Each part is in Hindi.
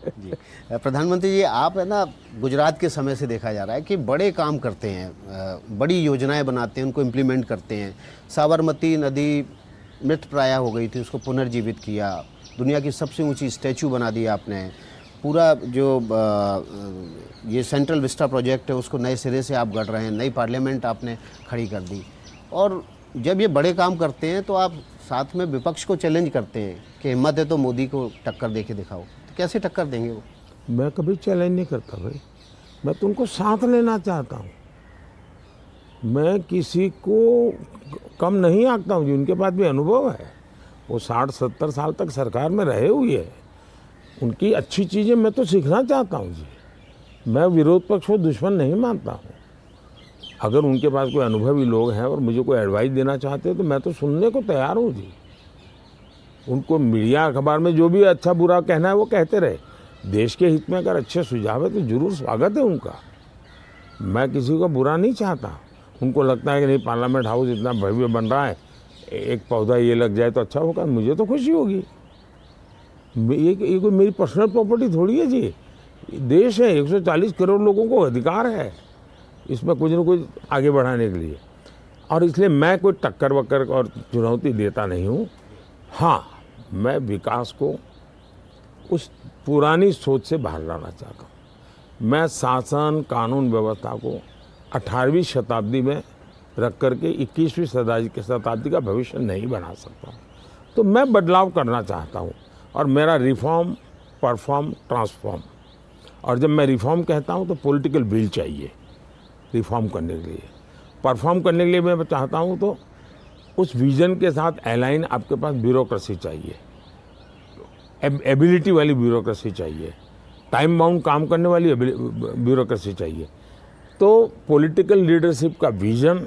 प्रधानमंत्री जी आप है ना गुजरात के समय से देखा जा रहा है कि बड़े काम करते हैं बड़ी योजनाएं बनाते हैं उनको इम्प्लीमेंट करते हैं साबरमती नदी मृत प्राय हो गई थी उसको पुनर्जीवित किया दुनिया की सबसे ऊंची स्टैचू बना दी आपने पूरा जो ये सेंट्रल विस्टा प्रोजेक्ट है उसको नए सिरे से आप गढ़ रहे हैं नई पार्लियामेंट आपने खड़ी कर दी और जब ये बड़े काम करते हैं तो आप साथ में विपक्ष को चैलेंज करते हैं कि हिम्मत है तो मोदी को टक्कर दे के दिखाओ कैसे टक्कर देंगे वो मैं कभी चैलेंज नहीं करता भाई मैं तो उनको साथ लेना चाहता हूँ मैं किसी को कम नहीं आंकता हूँ उनके पास भी अनुभव है वो साठ सत्तर साल तक सरकार में रहे हुए है उनकी अच्छी चीज़ें मैं तो सीखना चाहता हूँ जी मैं विरोध पक्ष को दुश्मन नहीं मानता हूँ अगर उनके पास कोई अनुभवी लोग हैं और मुझे कोई एडवाइस देना चाहते हैं तो मैं तो सुनने को तैयार हूँ जी उनको मीडिया अखबार में जो भी अच्छा बुरा कहना है वो कहते रहे देश के हित में अगर अच्छे सुझाव है तो जरूर स्वागत है उनका मैं किसी को बुरा नहीं चाहता उनको लगता है कि नहीं पार्लियामेंट हाउस इतना भव्य बन रहा है एक पौधा ये लग जाए तो अच्छा होगा मुझे तो खुशी होगी ये ये कोई मेरी पर्सनल प्रॉपर्टी थोड़ी है जी देश है 140 करोड़ लोगों को अधिकार है इसमें कुछ ना कुछ आगे बढ़ाने के लिए और इसलिए मैं कोई टक्कर वक्कर और चुनौती देता नहीं हूँ हाँ मैं विकास को उस पुरानी सोच से बाहर लाना चाहता हूँ मैं शासन कानून व्यवस्था को 18वीं शताब्दी में रख कर के इक्कीसवीं शताब्दी के शताब्दी का भविष्य नहीं बना सकता तो मैं बदलाव करना चाहता हूँ और मेरा रिफॉर्म परफॉर्म ट्रांसफॉर्म और जब मैं रिफॉर्म कहता हूँ तो पॉलिटिकल विल चाहिए रिफॉर्म करने के लिए परफॉर्म करने के लिए मैं चाहता हूँ तो उस विज़न के साथ एलाइन आपके पास ब्यूरोक्रेसी चाहिए एबिलिटी वाली ब्यूरोक्रेसी चाहिए टाइम बाउंड काम करने वाली ब्यूरोक्रेसी चाहिए तो पॉलिटिकल लीडरशिप का विज़न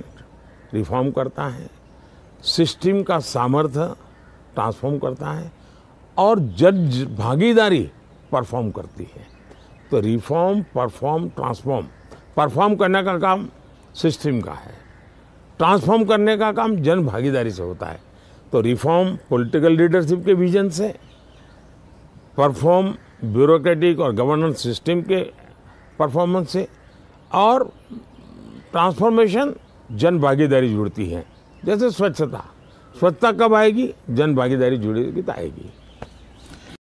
रिफॉर्म करता है सिस्टम का सामर्थ्य ट्रांसफॉर्म करता है और जज भागीदारी परफॉर्म करती है तो रिफॉर्म परफॉर्म ट्रांसफॉर्म परफॉर्म करने का काम सिस्टम का है ट्रांसफॉर्म करने का काम जन भागीदारी से होता है तो रिफॉर्म पॉलिटिकल लीडरशिप के विजन से परफॉर्म ब्यूरोक्रेटिक और गवर्नेंस सिस्टम के परफॉर्मेंस से और ट्रांसफॉर्मेशन जन भागीदारी जुड़ती है जैसे स्वच्छता स्वच्छता कब आएगी जन भागीदारी जुड़ेगी तो आएगी